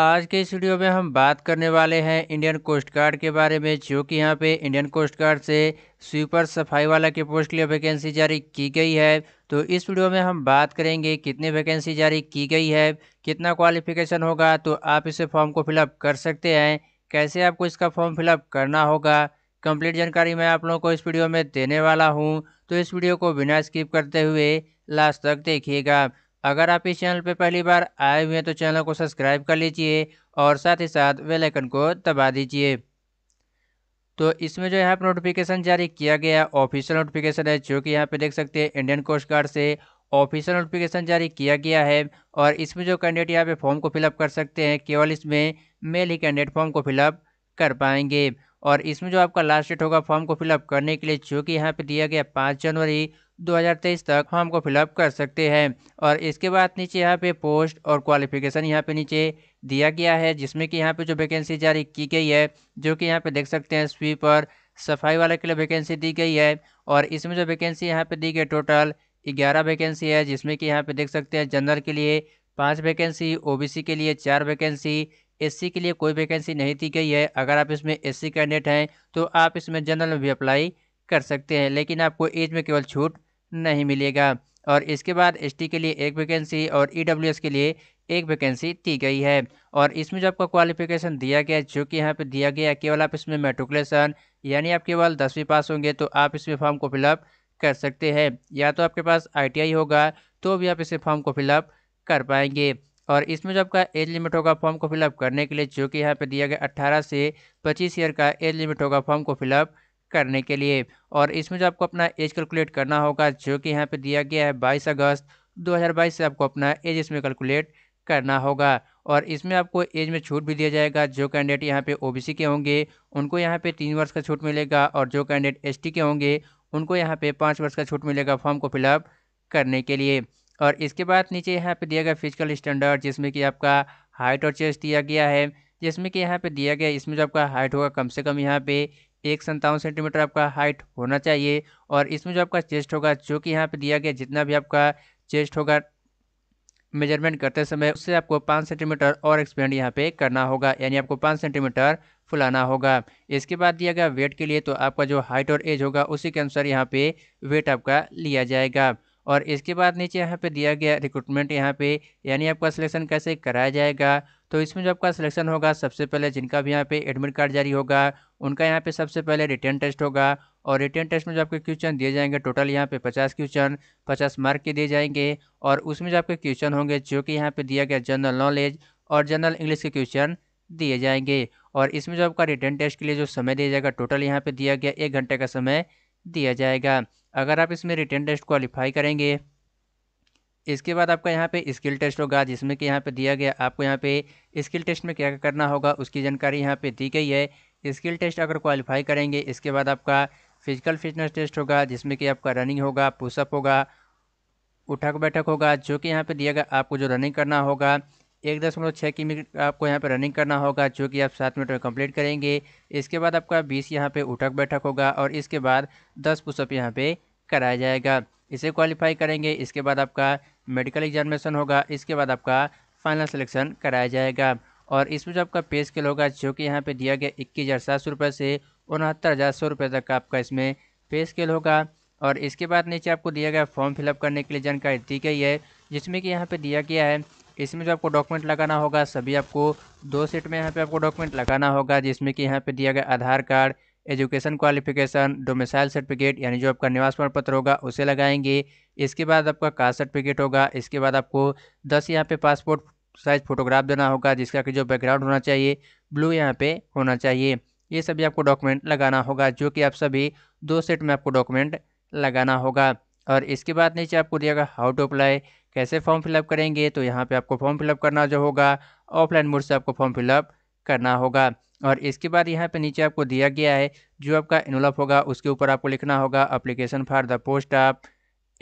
आज के इस वीडियो में हम बात करने वाले हैं इंडियन कोस्ट गार्ड के बारे में जो कि यहाँ पे इंडियन कोस्ट गार्ड से स्वीपर सफाई वाला के पोस्ट के लिए वैकेंसी जारी की गई है तो इस वीडियो में हम बात करेंगे कितनी वैकेंसी जारी की गई है कितना क्वालिफिकेशन होगा तो आप इसे फॉर्म को फिलअप कर सकते हैं कैसे आपको इसका फॉर्म फिलअप करना होगा कंप्लीट जानकारी मैं आप लोगों को इस वीडियो में देने वाला हूँ तो इस वीडियो को बिना स्किप करते हुए लास्ट तक देखिएगा अगर आप इस चैनल पर पहली बार आए हुए हैं तो चैनल को सब्सक्राइब कर लीजिए और साथ ही साथ बेल आइकन को दबा दीजिए तो इसमें जो यहाँ पर नोटिफिकेशन जारी किया गया ऑफिशियल नोटिफिकेशन है जो कि यहाँ पे देख सकते हैं इंडियन कोस्ट गार्ड से ऑफिशियल नोटिफिकेशन जारी किया गया है और इसमें जो कैंडिडेट यहाँ पे फॉर्म को फिलअप कर सकते हैं केवल इसमें मेल ही कैंडिडेट फॉर्म को फिलअप कर पाएंगे और इसमें जो आपका लास्ट डेट होगा फॉर्म को फिलअप करने के लिए जो कि यहाँ पर दिया गया पाँच जनवरी 2023 तक फॉर्म को फिलअप कर सकते हैं और इसके बाद नीचे यहाँ पे पोस्ट और क्वालिफिकेशन यहाँ पे नीचे दिया गया है जिसमें कि यहाँ पे जो वैकेंसी जारी की गई है जो कि यहाँ पे देख सकते हैं स्वीपर सफाई वाले के लिए वैकेंसी दी गई है और इसमें जो वैकेंसी यहाँ पर दी गई टोटल ग्यारह वैकेंसी है जिसमें कि यहाँ पर देख सकते हैं जनरल के लिए पाँच वैकेंसी ओ के लिए चार वैकेंसी एस के लिए कोई वैकेंसी नहीं दी गई है अगर आप इसमें एस सी कैंडिडेट हैं तो आप इसमें जनरल में भी अप्लाई कर सकते हैं लेकिन आपको एज में केवल छूट नहीं मिलेगा और इसके बाद एसटी के लिए एक वैकेंसी और ईडब्ल्यूएस e के लिए एक वैकेंसी दी गई है और इसमें जो आपका क्वालिफिकेशन दिया गया जो कि यहाँ पे दिया गया केवल आप इसमें मेट्रिकुलेशन यानी आप केवल दसवीं पास होंगे तो आप इसमें फॉर्म को फिलअप कर सकते हैं या तो आपके पास आई होगा तो भी आप इसे फॉर्म को फिलअप कर पाएंगे और इसमें जो आपका एज लिमिट होगा फॉर्म को फिलअप करने के लिए जो कि यहाँ पर दिया गया अट्ठारह से पच्चीस ईयर का एज लिमिट होगा फॉर्म को फिलअप करने के लिए और इसमें जो आपको अपना एज कैलकुलेट करना होगा जो कि यहाँ पे दिया गया है बाईस अगस्त 2022 से आपको अपना एज इसमें कैलकुलेट करना होगा और इसमें आपको एज में छूट भी दिया जाएगा जो कैंडिडेट यहाँ पे ओबीसी के होंगे उनको यहाँ पे तीन वर्ष का छूट मिलेगा और जो कैंडिडेट एस के होंगे उनको यहाँ पे पाँच वर्ष का छूट मिलेगा फॉर्म को फिलअप करने के लिए और इसके बाद नीचे यहाँ पे दिया गया फिजिकल स्टैंडर्ड जिसमें कि आपका हाइट और चेस्ट दिया गया है जिसमें कि यहाँ पे दिया गया इसमें जो आपका हाइट होगा कम से कम यहाँ पे एक संतावन सेंटीमीटर आपका हाइट होना चाहिए और इसमें जो आपका चेस्ट होगा जो कि यहाँ पे दिया गया जितना भी आपका चेस्ट होगा मेजरमेंट करते समय उससे आपको पाँच सेंटीमीटर और एक्सपेंड यहाँ पे करना होगा यानी आपको पाँच सेंटीमीटर फुलाना होगा इसके बाद दिया गया वेट के लिए तो आपका जो हाइट और एज होगा उसी के अनुसार यहाँ पे वेट आपका लिया जाएगा और इसके बाद नीचे यहाँ पे दिया गया रिक्रूटमेंट यहाँ पे यानी आपका सिलेक्शन कैसे कराया जाएगा तो इसमें जो आपका सिलेक्शन होगा सबसे पहले जिनका भी यहाँ पे एडमिट कार्ड जारी होगा उनका यहाँ पे सबसे पहले रिटर्न टेस्ट होगा और रिटर्न टेस्ट में जो आपके क्वेश्चन दिए जाएंगे टोटल यहाँ पे पचास क्वेश्चन पचास मार्क के दिए जाएंगे और उसमें जो आपके क्वेश्चन होंगे जो कि यहाँ पे दिया गया जनरल नॉलेज और जनरल इंग्लिश के क्वेश्चन दिए जाएंगे और इसमें जो आपका रिटर्न टेस्ट के लिए जो समय दिया जाएगा टोटल यहाँ पर दिया गया एक घंटे का समय दिया जाएगा अगर आप इसमें रिटर्न टेस्ट क्वालिफाई करेंगे इसके बाद आपका यहाँ पे स्किल टेस्ट होगा जिसमें कि यहाँ पे दिया गया आपको यहाँ पे स्किल टेस्ट में क्या करना होगा उसकी जानकारी यहाँ पे दी गई है स्किल टेस्ट अगर क्वालिफाई करेंगे इसके बाद आपका फिजिकल फिटनेस टेस्ट होगा जिसमें कि आपका रनिंग होगा पुशअप होगा उठक बैठक होगा जो कि यहाँ पर दिया गया आपको जो रनिंग करना होगा एक दशमलव छः किमी आपको यहाँ पर रनिंग करना होगा जो कि आप सात मिनट में कंप्लीट करेंगे इसके बाद आपका बीस यहाँ पे उठक बैठक होगा और इसके बाद दस पुशअप यहाँ पे कराया जाएगा इसे क्वालिफाई करेंगे इसके बाद आपका मेडिकल एग्जामिनेशन होगा इसके बाद आपका फाइनल सिलेक्शन कराया जाएगा और इसमें जो आपका पे स्केल होगा जो कि यहाँ पे दिया गया इक्कीस हज़ार सात सौ रुपये से उनहत्तर हज़ार सौ रुपये तक आपका इसमें पे स्केल होगा और इसके बाद नीचे आपको दिया गया फॉर्म फिलअप करने के लिए जानकारी दी गई है जिसमें कि यहाँ पे दिया गया है इसमें जो आपको डॉक्यूमेंट लगाना होगा सभी आपको दो सेट में यहाँ पर आपको डॉक्यूमेंट लगाना होगा जिसमें कि यहाँ पर दिया गया Aadhaar card education qualification domicile certificate यानी जो आपका निवास प्रमाण पत्र होगा उसे लगाएंगे इसके बाद आपका कास्ट सर्टिफिकेट होगा इसके बाद आपको दस यहाँ पे पासपोर्ट साइज फोटोग्राफ देना होगा जिसका कि जो बैकग्राउंड होना चाहिए ब्लू यहाँ पे होना चाहिए ये सभी आपको डॉक्यूमेंट लगाना होगा जो कि आप सभी दो सेट में आपको डॉक्यूमेंट लगाना होगा और इसके बाद नीचे आपको दिएगा हाउ टू अप्लाई कैसे फॉर्म फिलअप करेंगे तो यहाँ पे आपको फॉर्म फिलअप करना जो होगा ऑफलाइन मोड से आपको फॉर्म फिलअप करना होगा और इसके बाद यहाँ पे नीचे आपको दिया गया है जो आपका इनोलप होगा उसके ऊपर आपको लिखना होगा application for the post of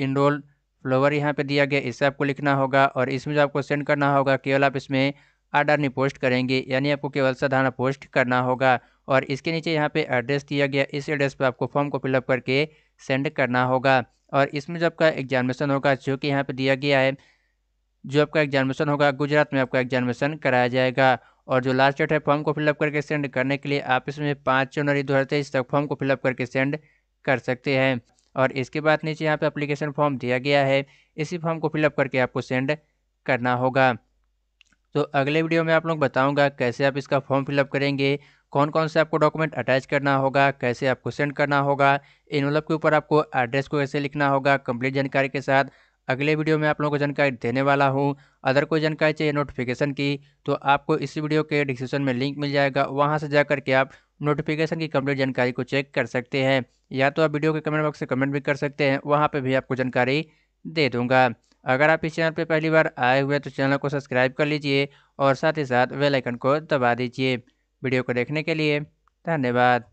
enrol flower यहाँ पे दिया गया इससे आपको लिखना होगा और इसमें जो आपको सेंड करना होगा केवल आप इसमें आर्डर नहीं पोस्ट करेंगे यानी आपको केवल साधारण पोस्ट करना होगा और इसके नीचे यहाँ पे एड्रेस दिया गया इस एड्रेस पर आपको फॉर्म को फिलअप करके सेंड करना होगा और इसमें जो आपका एग्जामिनेशन होगा जो कि यहाँ पे दिया गया है जो आपका एग्जामिनेशन होगा गुजरात में आपका एग्जामिनेशन कराया जाएगा और जो लास्ट डेट है फॉर्म को फिलअप करके सेंड करने के लिए आप इसमें पाँच जनवरी दो तक फॉर्म को फिलअप करके सेंड कर सकते हैं और इसके बाद नीचे यहाँ पे अप्लीकेशन फॉर्म दिया गया है इसी फॉर्म को फिलअप करके आपको सेंड करना होगा तो अगले वीडियो में आप लोग बताऊंगा कैसे आप इसका फॉर्म फिलअप करेंगे कौन कौन से आपको डॉक्यूमेंट अटैच करना होगा कैसे आपको सेंड करना होगा इन के ऊपर आपको एड्रेस को कैसे लिखना होगा कंप्लीट जानकारी के साथ अगले वीडियो में आप लोगों को जानकारी देने वाला हूँ अगर कोई जानकारी चाहिए नोटिफिकेशन की तो आपको इस वीडियो के डिस्क्रिप्शन में लिंक मिल जाएगा वहाँ से जा करके आप नोटिफिकेशन की कम्प्लीट जानकारी को चेक कर सकते हैं या तो आप वीडियो के कमेंट बॉक्स से कमेंट भी कर सकते हैं वहाँ पर भी आपको जानकारी दे दूँगा अगर आप इस चैनल पर पहली बार आए हुए हैं तो चैनल को सब्सक्राइब कर लीजिए और साथ ही साथ वेलाइकन को दबा दीजिए वीडियो को देखने के लिए धन्यवाद